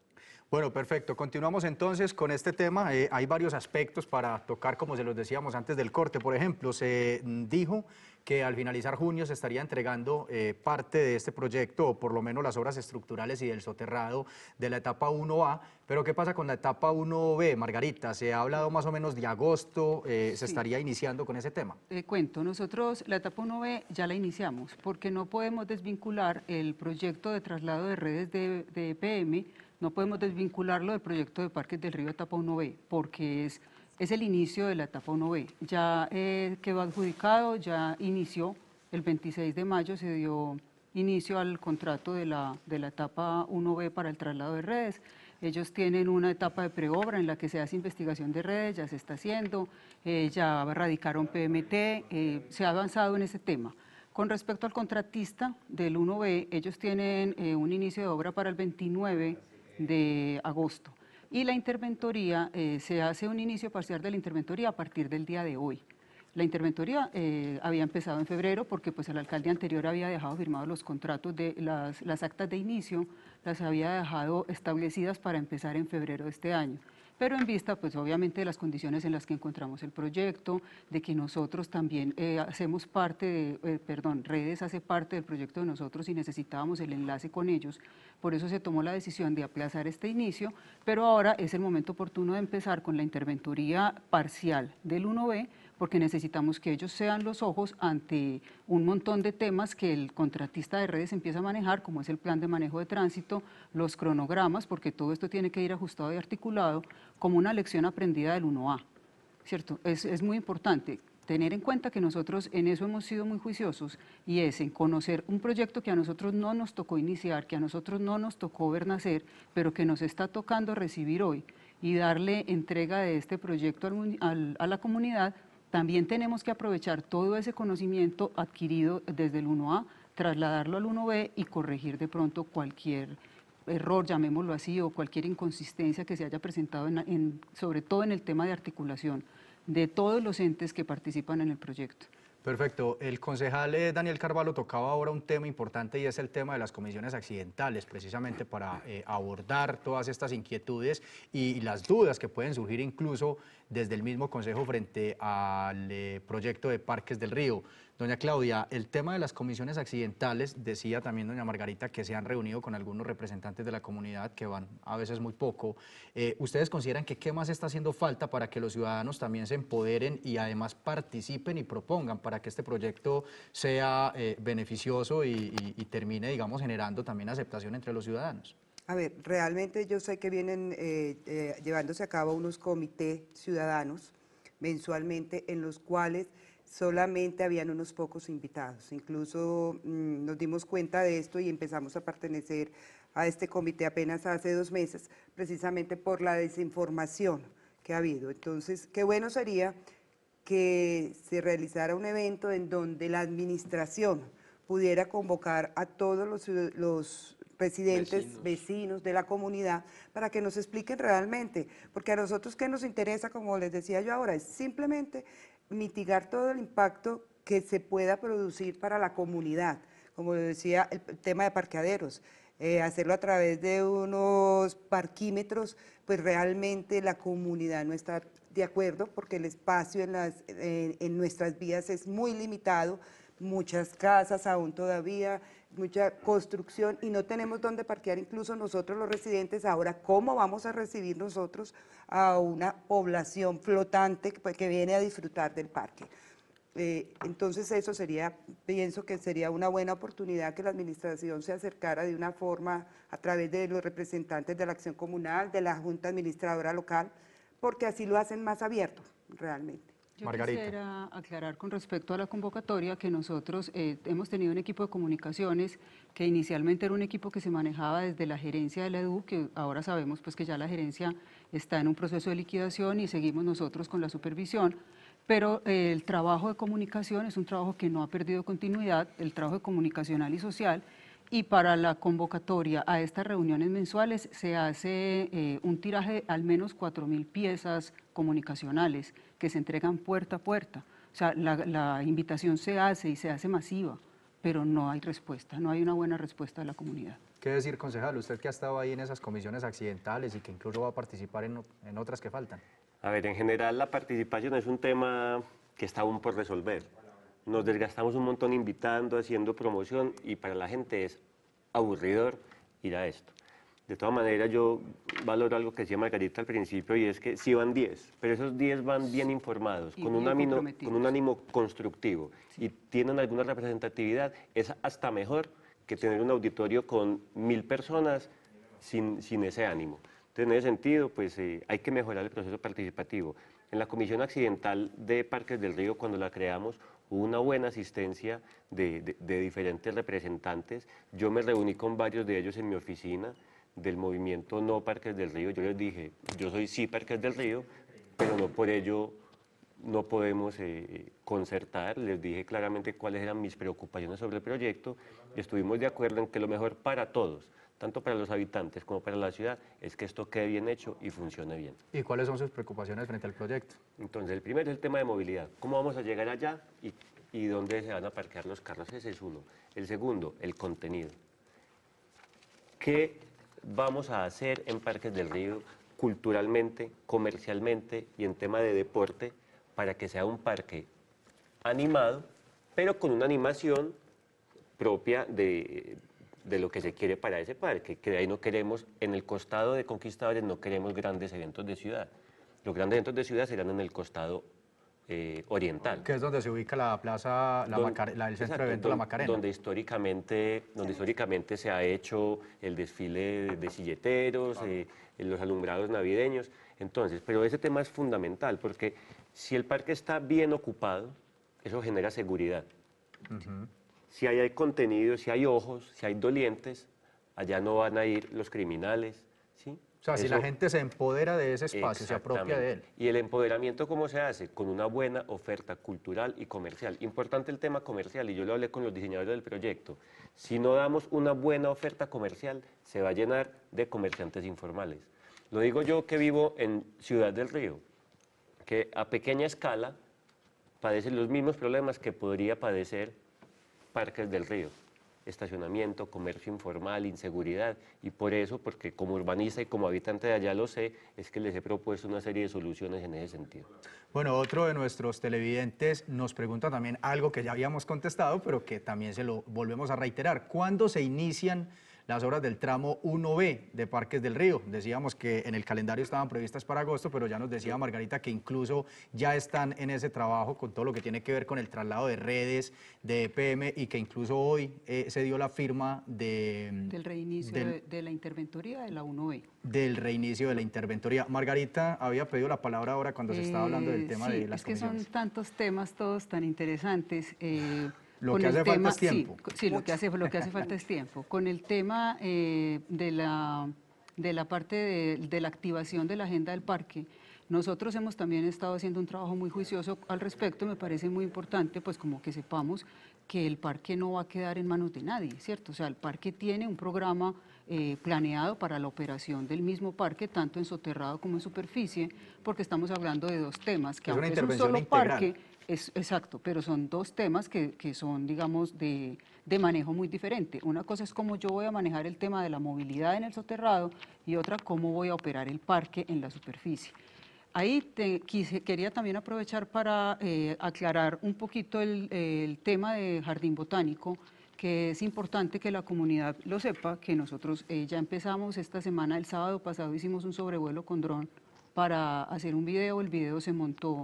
Bueno, perfecto. Continuamos entonces con este tema. Eh, hay varios aspectos para tocar, como se los decíamos antes del corte. Por ejemplo, se mm, dijo que al finalizar junio se estaría entregando eh, parte de este proyecto, o por lo menos las obras estructurales y del soterrado de la etapa 1A. Pero ¿qué pasa con la etapa 1B, Margarita? Se ha hablado más o menos de agosto, eh, se estaría iniciando con ese tema. cuento, nosotros la etapa 1B ya la iniciamos, porque no podemos desvincular el proyecto de traslado de redes de, de EPM no podemos desvincularlo del proyecto de Parques del Río Etapa 1B, porque es, es el inicio de la etapa 1B. Ya eh, quedó adjudicado, ya inició, el 26 de mayo se dio inicio al contrato de la, de la etapa 1B para el traslado de redes. Ellos tienen una etapa de preobra en la que se hace investigación de redes, ya se está haciendo, eh, ya radicaron PMT, eh, se ha avanzado en ese tema. Con respecto al contratista del 1B, ellos tienen un inicio de obra para el 29 de agosto. Y la interventoría, eh, se hace un inicio parcial de la interventoría a partir del día de hoy. La interventoría eh, había empezado en febrero porque pues, el alcalde anterior había dejado firmados los contratos de las actas de inicio, las había dejado establecidas para empezar en febrero de este año pero en vista, pues obviamente, de las condiciones en las que encontramos el proyecto, de que nosotros también eh, hacemos parte, eh, perdón, Redes hace parte del proyecto de nosotros y necesitábamos el enlace con ellos, por eso se tomó la decisión de aplazar este inicio, pero ahora es el momento oportuno de empezar con la interventoría parcial del 1B, porque necesitamos que ellos sean los ojos ante un montón de temas que el contratista de redes empieza a manejar, como es el plan de manejo de tránsito, los cronogramas, porque todo esto tiene que ir ajustado y articulado como una lección aprendida del 1A. ¿Cierto? Es, es muy importante tener en cuenta que nosotros en eso hemos sido muy juiciosos y es en conocer un proyecto que a nosotros no nos tocó iniciar, que a nosotros no nos tocó ver nacer, pero que nos está tocando recibir hoy y darle entrega de este proyecto a la comunidad también tenemos que aprovechar todo ese conocimiento adquirido desde el 1A, trasladarlo al 1B y corregir de pronto cualquier error, llamémoslo así, o cualquier inconsistencia que se haya presentado, sobre todo en el tema de articulación de todos los entes que participan en el proyecto. Perfecto. El concejal eh, Daniel Carvalho tocaba ahora un tema importante y es el tema de las comisiones accidentales, precisamente para eh, abordar todas estas inquietudes y, las dudas que pueden surgir incluso desde el mismo Consejo frente al eh, proyecto de Parques del Río. Doña Claudia, el tema de las comisiones accidentales, decía también doña Margarita que se han reunido con algunos representantes de la comunidad que van a veces muy poco. Eh, ¿Ustedes consideran que qué más está haciendo falta para que los ciudadanos también se empoderen y además participen y propongan para que este proyecto sea eh, beneficioso y, termine, digamos, generando también aceptación entre los ciudadanos? A ver, realmente yo sé que vienen eh, llevándose a cabo unos comités ciudadanos mensualmente en los cuales solamente habían unos pocos invitados. Incluso mm, nos dimos cuenta de esto y empezamos a pertenecer a este comité apenas hace dos meses, precisamente por la desinformación que ha habido. Entonces, qué bueno sería que se realizara un evento en donde la administración pudiera convocar a todos los, residentes, vecinos. de la comunidad, para que nos expliquen realmente, porque a nosotros qué nos interesa, como les decía yo ahora, es simplemente mitigar todo el impacto que se pueda producir para la comunidad, como decía el tema de parqueaderos, eh, hacerlo a través de unos parquímetros, pues realmente la comunidad no está de acuerdo porque el espacio en eh, nuestras vías es muy limitado, muchas casas aún todavía mucha construcción y no tenemos dónde parquear incluso nosotros los residentes. Ahora, ¿cómo vamos a recibir nosotros a una población flotante que pues, viene a disfrutar del parque? Eh, entonces eso sería, pienso que sería una buena oportunidad que la administración se acercara de una forma a través de los representantes de la acción comunal, de la junta administradora local, porque así lo hacen más abierto realmente. Yo Margarita. quisiera aclarar con respecto a la convocatoria que nosotros eh, hemos tenido un equipo de comunicaciones que inicialmente era un equipo que se manejaba desde la gerencia de la EDU, que ahora sabemos pues que ya la gerencia está en un proceso de liquidación y seguimos nosotros con la supervisión, pero eh, el trabajo de comunicación es un trabajo que no ha perdido continuidad, el trabajo comunicacional y social, y para la convocatoria a estas reuniones mensuales se hace eh, un tiraje de al menos 4.000 piezas comunicacionales, que se entregan puerta a puerta. O sea, la, invitación se hace y se hace masiva, pero no hay respuesta, no hay una buena respuesta de la comunidad. ¿Qué decir, concejal? Usted que ha estado ahí en esas comisiones accidentales y que incluso va a participar en, en otras que faltan. A ver, en general la participación es un tema que está aún por resolver. Nos desgastamos un montón invitando, haciendo promoción y para la gente es aburridor ir a esto. De todas maneras, yo valoro algo que decía Margarita al principio y es que si van 10, pero esos 10 van bien informados, con un, ánimo, con un, ánimo, constructivo y tienen alguna representatividad. Es hasta mejor que tener un auditorio con mil personas sin, ese ánimo. Entonces, en ese sentido, pues eh, hay que mejorar el proceso participativo. En la Comisión Accidental de Parques del Río, cuando la creamos, hubo una buena asistencia de diferentes representantes. Yo me reuní con varios de ellos en mi oficina del movimiento No Parques del Río, yo les dije, yo soy sí Parques del Río, pero no por ello no podemos eh, concertar, les dije claramente cuáles eran mis preocupaciones sobre el proyecto y estuvimos de acuerdo en que lo mejor para todos, tanto para los habitantes como para la ciudad, es que esto quede bien hecho y funcione bien. ¿Y cuáles son sus preocupaciones frente al proyecto? Entonces, el primero es el tema de movilidad. ¿Cómo vamos a llegar allá y, dónde se van a parquear los carros? Ese es uno. El segundo, el contenido. ¿Qué vamos a hacer en Parques del Río culturalmente, comercialmente y en tema de deporte para que sea un parque animado, pero con una animación propia de, lo que se quiere para ese parque, que de ahí no queremos, en el costado de Conquistadores no queremos grandes eventos de ciudad. Los grandes eventos de ciudad serán en el costado eh, oriental. Que es donde se ubica la plaza, el centro de evento La Macarena. Donde históricamente, donde históricamente se ha hecho el desfile de silleteros, eh, los alumbrados navideños. Entonces, pero ese tema es fundamental porque si el parque está bien ocupado, eso genera seguridad. Si hay, hay contenido, si hay ojos, si hay dolientes, allá no van a ir los criminales, ¿sí? O sea, si la gente se empodera de ese espacio, se apropia de él. ¿Y el empoderamiento cómo se hace? Con una buena oferta cultural y comercial. Importante el tema comercial, y yo lo hablé con los diseñadores del proyecto. Si no damos una buena oferta comercial, se va a llenar de comerciantes informales. Lo digo yo que vivo en Ciudad del Río, que a pequeña escala padecen los mismos problemas que podría padecer Parques del Río estacionamiento, comercio informal, inseguridad. Y por eso, porque como urbanista y como habitante de allá lo sé, es que les he propuesto una serie de soluciones en ese sentido. Bueno, otro de nuestros televidentes nos pregunta también algo que ya habíamos contestado, pero que también se lo volvemos a reiterar. ¿Cuándo se inician las obras del tramo 1B de Parques del Río. Decíamos que en el calendario estaban previstas para agosto, pero ya nos decía Margarita que incluso ya están en ese trabajo con todo lo que tiene que ver con el traslado de redes de EPM y que incluso hoy eh, se dio la firma de, del reinicio de, la interventoría de la 1B. Del reinicio de la interventoría. Margarita había pedido la palabra ahora cuando se estaba hablando del eh, tema de las es que son tantos temas todos tan interesantes. Eh, lo que hace falta tiempo. Sí, lo, que hace, lo que hace falta es tiempo. Con el tema eh, de, la, de la parte de, la activación de la agenda del parque, nosotros hemos también estado haciendo un trabajo muy juicioso al respecto, me parece muy importante, pues como que sepamos que el parque no va a quedar en manos de nadie, ¿cierto? O sea, el parque tiene un programa eh, planeado para la operación del mismo parque, tanto en soterrado como en superficie, porque estamos hablando de dos temas, que aunque es un solo parque exacto, pero son dos temas que, son, digamos, de, de, manejo muy diferente. Una cosa es cómo yo voy a manejar el tema de la movilidad en el soterrado y otra cómo voy a operar el parque en la superficie. Ahí quise, quería también aprovechar para eh, aclarar un poquito el, tema de jardín botánico, que es importante que la comunidad lo sepa, que nosotros eh, ya empezamos esta semana, el sábado pasado hicimos un sobrevuelo con dron para hacer un video, el video se montó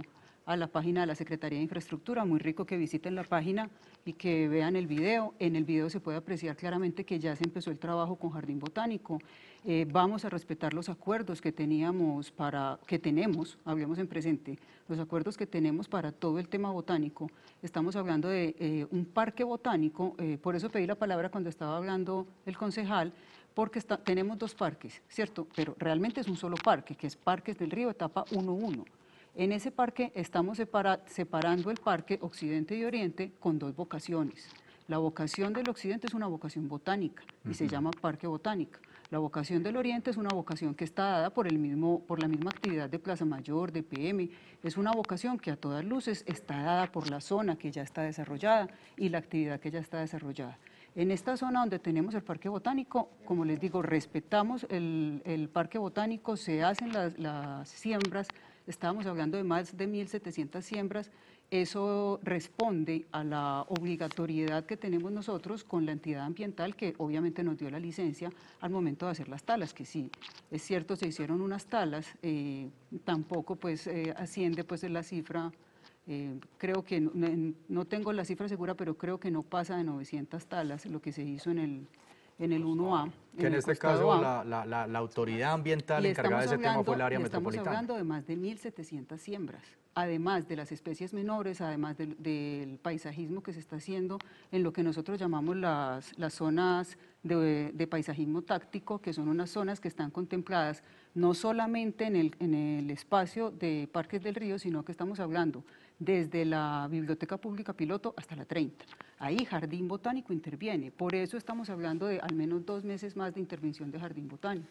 a la página de la Secretaría de Infraestructura. Muy rico que visiten la página y que vean el video. En el video se puede apreciar claramente que ya se empezó el trabajo con Jardín Botánico. Eh, vamos a respetar los acuerdos que teníamos para, que tenemos, hablemos en presente, los acuerdos que tenemos para todo el tema botánico. Estamos hablando de eh, un parque botánico, eh, por eso pedí la palabra cuando estaba hablando el concejal, porque tenemos dos parques, ¿cierto? Pero realmente es un solo parque, que es Parques del Río, etapa 1-1. En ese parque estamos separando el parque occidente y oriente con dos vocaciones. La vocación del occidente es una vocación botánica y se llama parque botánico. La vocación del Oriente es una vocación que está dada por, el mismo, por la misma actividad de Plaza Mayor, de PM. Es una vocación que a todas luces está dada por la zona que ya está desarrollada y la actividad que ya está desarrollada. En esta zona donde tenemos el parque botánico, como les digo, respetamos el, parque botánico, se hacen las, las siembras estábamos hablando de más de 1.700 siembras, eso responde a la obligatoriedad que tenemos nosotros con la entidad ambiental que obviamente nos dio la licencia al momento de hacer las talas, que sí, es cierto, se hicieron unas talas, eh, tampoco pues eh, asciende pues la cifra, eh, creo que, no tengo la cifra segura, pero creo que no pasa de 900 talas lo que se hizo en el, en el 1A. Que en, este caso la, autoridad ambiental encargada de ese tema fue el área estamos metropolitana. Estamos hablando de más de 1.700 siembras, además de las especies menores, además del, paisajismo que se está haciendo en lo que nosotros llamamos las, las zonas de, de, paisajismo táctico, que son unas zonas que están contempladas no solamente en el, en el espacio de Parques del Río, sino que estamos hablando desde la Biblioteca Pública Piloto hasta la 30. Ahí Jardín Botánico interviene, por eso estamos hablando de al menos dos meses más de intervención de Jardín Botánico.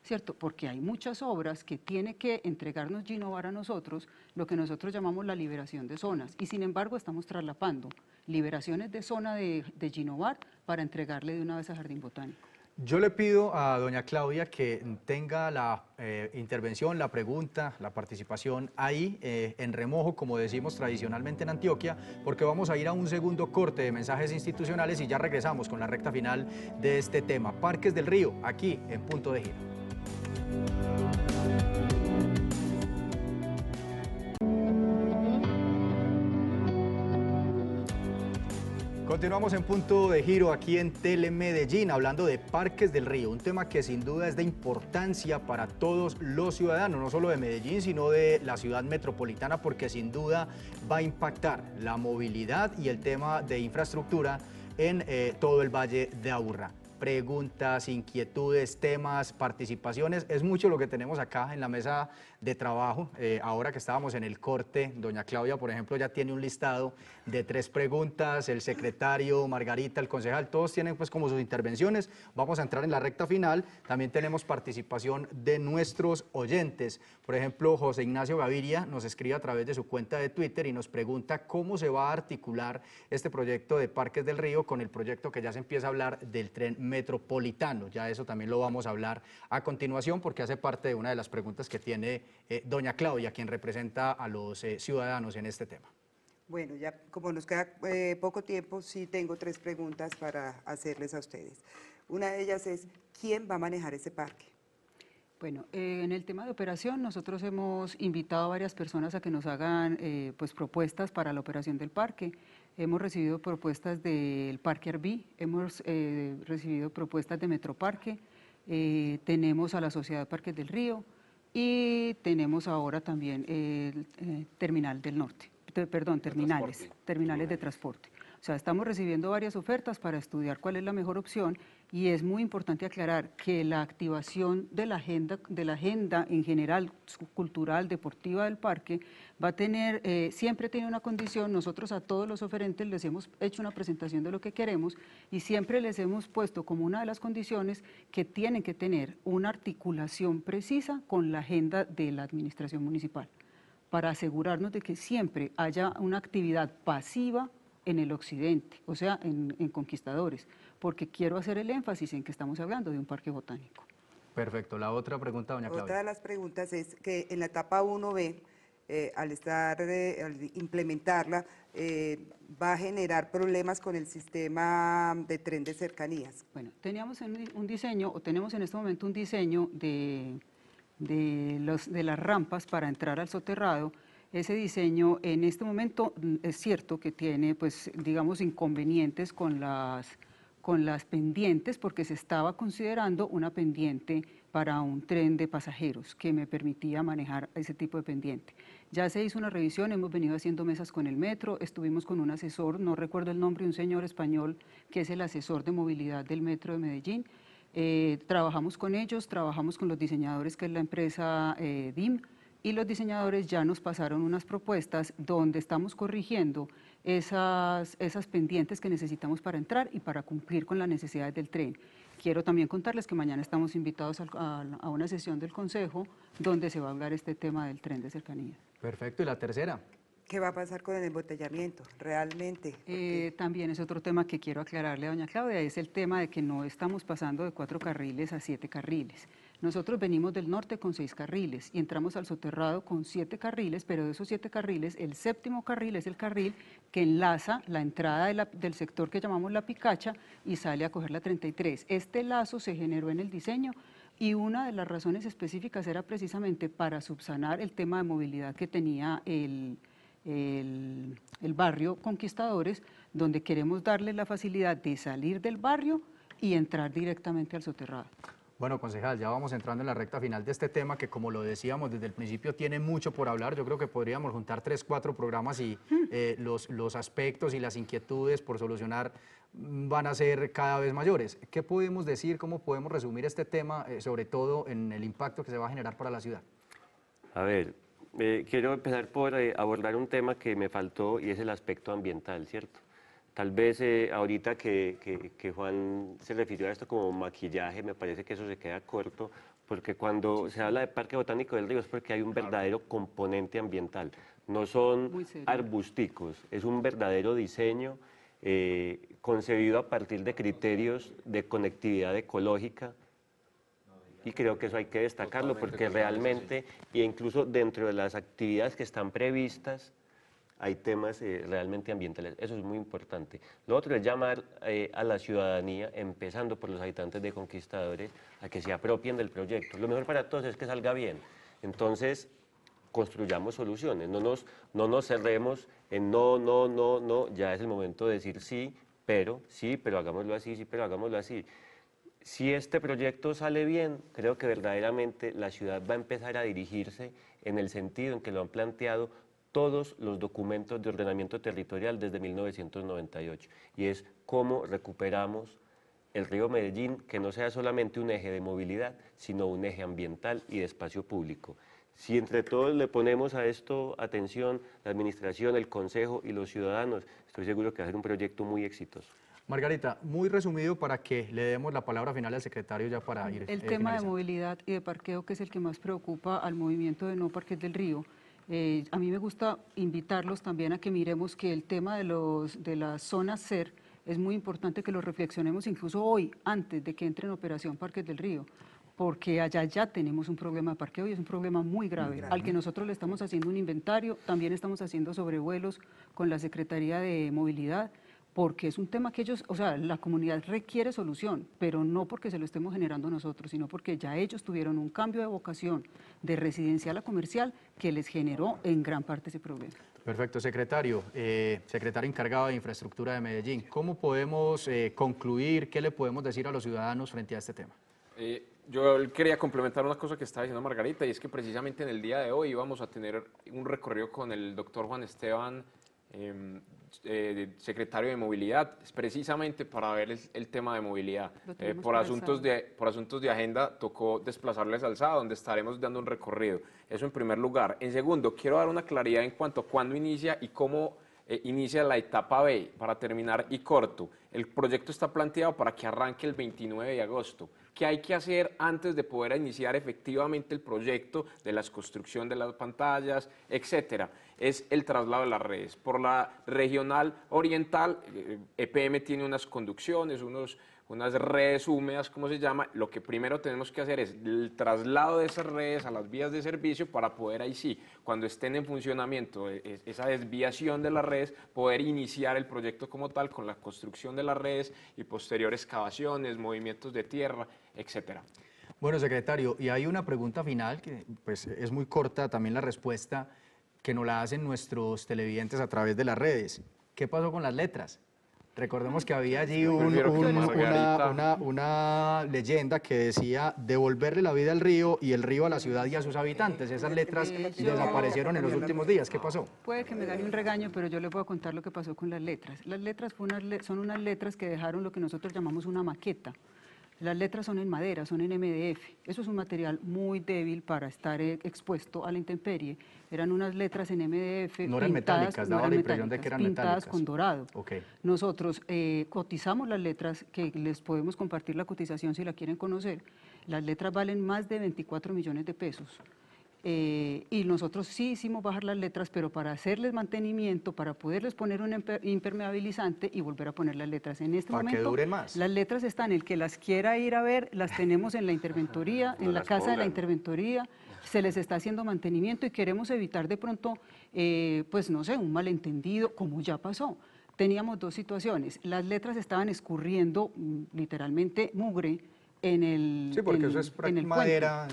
¿Cierto? Porque hay muchas obras que tiene que entregarnos Ginovar a nosotros, lo que nosotros llamamos la liberación de zonas, y sin embargo estamos traslapando liberaciones de zona de, de Ginovar para entregarle de una vez a Jardín Botánico. Yo le pido a doña Claudia que tenga la eh, intervención, la pregunta, la participación ahí eh, en remojo, como decimos tradicionalmente en Antioquia, porque vamos a ir a un segundo corte de mensajes institucionales y ya regresamos con la recta final de este tema. Parques del Río, aquí en Punto de Gira. Continuamos en punto de giro aquí en Telemedellín, hablando de Parques del Río, un tema que sin duda es de importancia para todos los ciudadanos, no solo de Medellín, sino de la ciudad metropolitana, porque sin duda va a impactar la movilidad y el tema de infraestructura en eh, todo el Valle de Aburrá preguntas, inquietudes, temas, participaciones. Es mucho lo que tenemos acá en la mesa de trabajo. Eh, ahora que estábamos en el corte, doña Claudia, por ejemplo, ya tiene un listado de tres preguntas, el secretario, Margarita, el concejal, todos tienen pues como sus intervenciones. Vamos a entrar en la recta final. También tenemos participación de nuestros oyentes. Por ejemplo, José Ignacio Gaviria nos escribe a través de su cuenta de Twitter y nos pregunta cómo se va a articular este proyecto de Parques del Río con el proyecto que ya se empieza a hablar del tren metropolitano. Ya eso también lo vamos a hablar a continuación porque hace parte de una de las preguntas que tiene eh, doña Claudia, quien representa a los eh, ciudadanos en este tema. Bueno, ya como nos queda eh, poco tiempo, sí tengo tres preguntas para hacerles a ustedes. Una de ellas es, ¿quién va a manejar ese parque? Bueno, en el tema de operación, nosotros hemos invitado a varias personas a que nos hagan pues, propuestas para la operación del parque. Hemos recibido propuestas del Parque Arbí, hemos recibido propuestas de Metroparque, tenemos a la Sociedad Parques del Río, y tenemos ahora también el eh, terminal del norte, perdón, terminales, terminales de transporte. O sea, estamos recibiendo varias ofertas para estudiar cuál es la mejor opción y es muy importante aclarar que la activación de la agenda, de la agenda en general cultural, deportiva del parque, va a tener, eh, siempre tiene una condición, nosotros a todos los oferentes les hemos hecho una presentación de lo que queremos y siempre les hemos puesto como una de las condiciones que tienen que tener una articulación precisa con la agenda de la administración municipal para asegurarnos de que siempre haya una actividad pasiva en el occidente, o sea, en, conquistadores, porque quiero hacer el énfasis en que estamos hablando de un parque botánico. Perfecto. La otra pregunta, doña Claudia. Otra de las preguntas es que en la etapa 1B, eh, al, estar, eh, implementarla, eh, va a generar problemas con el sistema de tren de cercanías. Bueno, teníamos un diseño, o tenemos en este momento un diseño de, de, de las rampas para entrar al soterrado, ese diseño en este momento mm, es cierto que tiene, pues, digamos, inconvenientes con las, con las pendientes porque se estaba considerando una pendiente para un tren de pasajeros que me permitía manejar ese tipo de pendiente. Ya se hizo una revisión, hemos venido haciendo mesas con el metro, estuvimos con un asesor, no recuerdo el nombre, un señor español que es el asesor de movilidad del metro de Medellín. Eh, trabajamos con ellos, trabajamos con los diseñadores que es la empresa eh, DIM y los diseñadores ya nos pasaron unas propuestas donde estamos corrigiendo esas, esas pendientes que necesitamos para entrar y para cumplir con las necesidades del tren. Quiero también contarles que mañana estamos invitados a, una sesión del Consejo donde se va a hablar este tema del tren de cercanía. Perfecto, y la tercera. ¿Qué va a pasar con el embotellamiento realmente? Eh, también es otro tema que quiero aclararle a doña Claudia, es el tema de que no estamos pasando de cuatro carriles a siete carriles. Nosotros venimos del norte con seis carriles y entramos al soterrado con siete carriles, pero de esos siete carriles, el séptimo carril es el carril que enlaza la entrada del sector que llamamos la Picacha y sale a coger la 33. Este lazo se generó en el diseño y una de las razones específicas era precisamente para subsanar el tema de movilidad que tenía el, el barrio Conquistadores, donde queremos darle la facilidad de salir del barrio y entrar directamente al soterrado. Bueno, concejal, ya vamos entrando en la recta final de este tema que, como lo decíamos desde el principio, tiene mucho por hablar. Yo creo que podríamos juntar tres, cuatro programas y hmm. eh, los, los aspectos y las inquietudes por solucionar mm, van a ser cada vez mayores. ¿Qué podemos decir, cómo podemos resumir este tema, eh, sobre todo en el impacto que se va a generar para la ciudad? A ver, eh, quiero empezar por abordar un tema que me faltó y es el aspecto ambiental, ¿cierto? Tal vez eh, ahorita que, que, Juan se refirió a esto como maquillaje, me parece que eso se queda corto, porque cuando se habla de Parque Botánico del Río es porque hay un verdadero componente ambiental. No son arbusticos, es un verdadero diseño eh, concebido a partir de criterios de conectividad ecológica. Y creo que eso hay que destacarlo porque realmente, e incluso dentro de las actividades que están previstas, hay temas eh, realmente ambientales. Eso es muy importante. Lo otro es llamar eh, a la ciudadanía, empezando por los habitantes de Conquistadores, a que se apropien del proyecto. Lo mejor para todos es que salga bien. Entonces, construyamos soluciones, no nos, no nos cerremos en no, no, no, no, ya es el momento de decir sí, pero, sí, pero hagámoslo así, sí, pero hagámoslo así. Si este proyecto sale bien, creo que verdaderamente la ciudad va a empezar a dirigirse en el sentido en que lo han planteado todos los documentos de ordenamiento territorial desde 1998 y es cómo recuperamos el río Medellín que no sea solamente un eje de movilidad, sino un eje ambiental y de espacio público. Si entre todos le ponemos a esto atención, la administración, el consejo y los ciudadanos, estoy seguro que va a ser un proyecto muy exitoso. Margarita, muy resumido para que le demos la palabra final al secretario ya para ir. El eh, tema de movilidad y de parqueo, que es el que más preocupa al movimiento de No Parques del Río. Eh, a mí me gusta invitarlos también a que miremos que el tema de, los, de CER es muy importante que lo reflexionemos incluso hoy, antes de que entre en operación Parques del Río, porque allá ya tenemos un problema de parqueo y es un problema muy grave, al que nosotros le estamos haciendo un inventario, también estamos haciendo sobrevuelos con la Secretaría de Movilidad, porque es un tema que ellos, o sea, la comunidad requiere solución, pero no porque se lo estemos generando nosotros, sino porque ya ellos tuvieron un cambio de vocación de residencial a comercial que les generó en gran parte ese problema. Perfecto, secretario, eh, secretario encargado de infraestructura de Medellín, ¿cómo podemos eh, concluir, qué le podemos decir a los ciudadanos frente a este tema? Eh, yo quería complementar una cosa que estaba diciendo Margarita, y es que precisamente en el día de hoy íbamos a tener un recorrido con el doctor Juan Esteban Em, eh, secretario de movilidad, es precisamente para ver el, tema de movilidad. Eh, por, asuntos de, por asuntos de agenda tocó desplazarles al SADO donde estaremos dando un recorrido. Eso en primer lugar. En segundo, quiero dar una claridad en cuanto a cuándo inicia y cómo eh, inicia la etapa B, para terminar y corto. El proyecto está planteado para que arranque el 29 de agosto. ¿Qué hay que hacer antes de poder iniciar efectivamente el proyecto de la construcción de las pantallas, etcétera? es el traslado de las redes. Por la regional oriental, EPM eh, e tiene unas conducciones, unos, unas redes húmedas, como se llama. Lo que primero tenemos que hacer es el traslado de esas redes a las vías de servicio para poder ahí sí, cuando estén en funcionamiento e, e, esa desviación de las redes, poder iniciar el proyecto como tal con la construcción de las redes y posteriores excavaciones, movimientos de tierra, etcétera. Bueno, secretario, y hay una pregunta final que pues, es muy corta también la respuesta que nos la hacen nuestros televidentes a través de las redes. ¿Qué pasó con las letras? Recordemos que había allí una, una, leyenda que decía devolverle la vida al río y el río a la ciudad y a sus habitantes. Esas letras desaparecieron en los últimos días. ¿Qué pasó? Puede que me gane un regaño, pero yo le puedo contar lo que pasó con las letras. Las letras son unas letras que dejaron lo que nosotros llamamos una maqueta. Las letras son en madera, son en MDF. Eso es un material muy débil para estar eh, expuesto a la intemperie eran unas letras en MDF. No eran metálicas, la impresión de que eran metálicas. con dorado. Nosotros eh, cotizamos las letras, que les podemos compartir la cotización si la quieren conocer. Las letras valen más de 24 millones de pesos. Eh, y nosotros sí hicimos bajar las letras, pero para hacerles mantenimiento, para poderles poner un impermeabilizante y volver a poner las letras. En este momento, más. las letras están, el que las quiera ir a ver, las tenemos en la interventoría, en la casa de la interventoría, se les está haciendo mantenimiento y queremos evitar de pronto, eh, pues no sé, un malentendido, como ya pasó. Teníamos dos situaciones, las letras estaban escurriendo mm, literalmente mugre, en el Sí, porque en, eso es en el madera,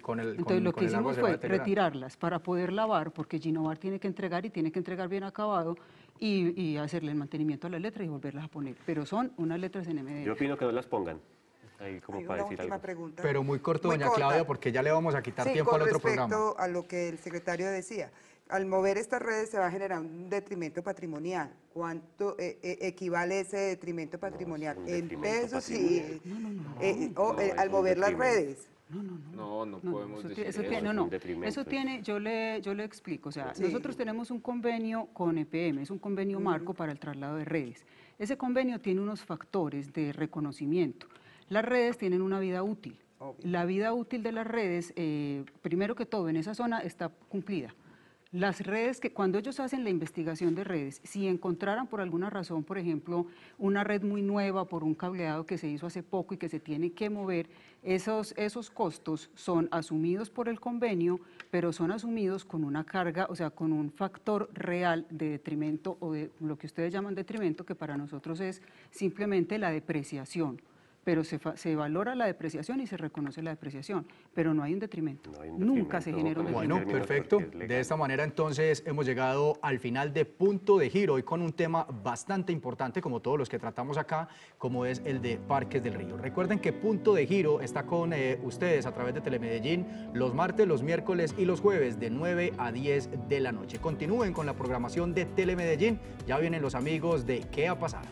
con el, Entonces lo que hicimos fue retirarlas para poder lavar, porque Ginovar tiene que entregar y tiene que entregar bien acabado y, y hacerle el mantenimiento a las letras y volverlas a poner. Pero son unas letras en MDF. Yo opino que no las pongan. Pero muy corto, doña Claudia, porque ya le vamos a quitar tiempo al otro programa. Con respecto a lo que el secretario decía, al mover estas redes se va a generar un detrimento patrimonial. ¿Cuánto eh, eh, equivale ese detrimento patrimonial? en pesos y... Eh, no, no, al mover las redes. No, no, no. No, podemos eso decir eso. Tiene, no, no. eso tiene, yo le, yo le explico. O sea, nosotros tenemos un convenio con EPM, es un convenio marco para el traslado de redes. Ese convenio tiene unos factores de reconocimiento. Las redes tienen una vida útil. La vida útil de las redes, eh, primero que todo, en esa zona está cumplida. Las redes que cuando ellos hacen la investigación de redes, si encontraran por alguna razón, por ejemplo, una red muy nueva por un cableado que se hizo hace poco y que se tiene que mover, esos, esos costos son asumidos por el convenio, pero son asumidos con una carga, o sea, con un factor real de detrimento o de lo que ustedes llaman detrimento, que para nosotros es simplemente la depreciación pero se, valora la depreciación y se reconoce la depreciación, pero no hay un detrimento. Nunca se genera un detrimento. Bueno, perfecto. De esta manera entonces hemos llegado al final de Punto de Giro y con un tema bastante importante como todos los que tratamos acá, como es el de Parques del Río. Recuerden que Punto de Giro está con eh, ustedes a través de Telemedellín los martes, los miércoles y los jueves de 9 a 10 de la noche. Continúen con la programación de Telemedellín. Ya vienen los amigos de ¿Qué ha pasado?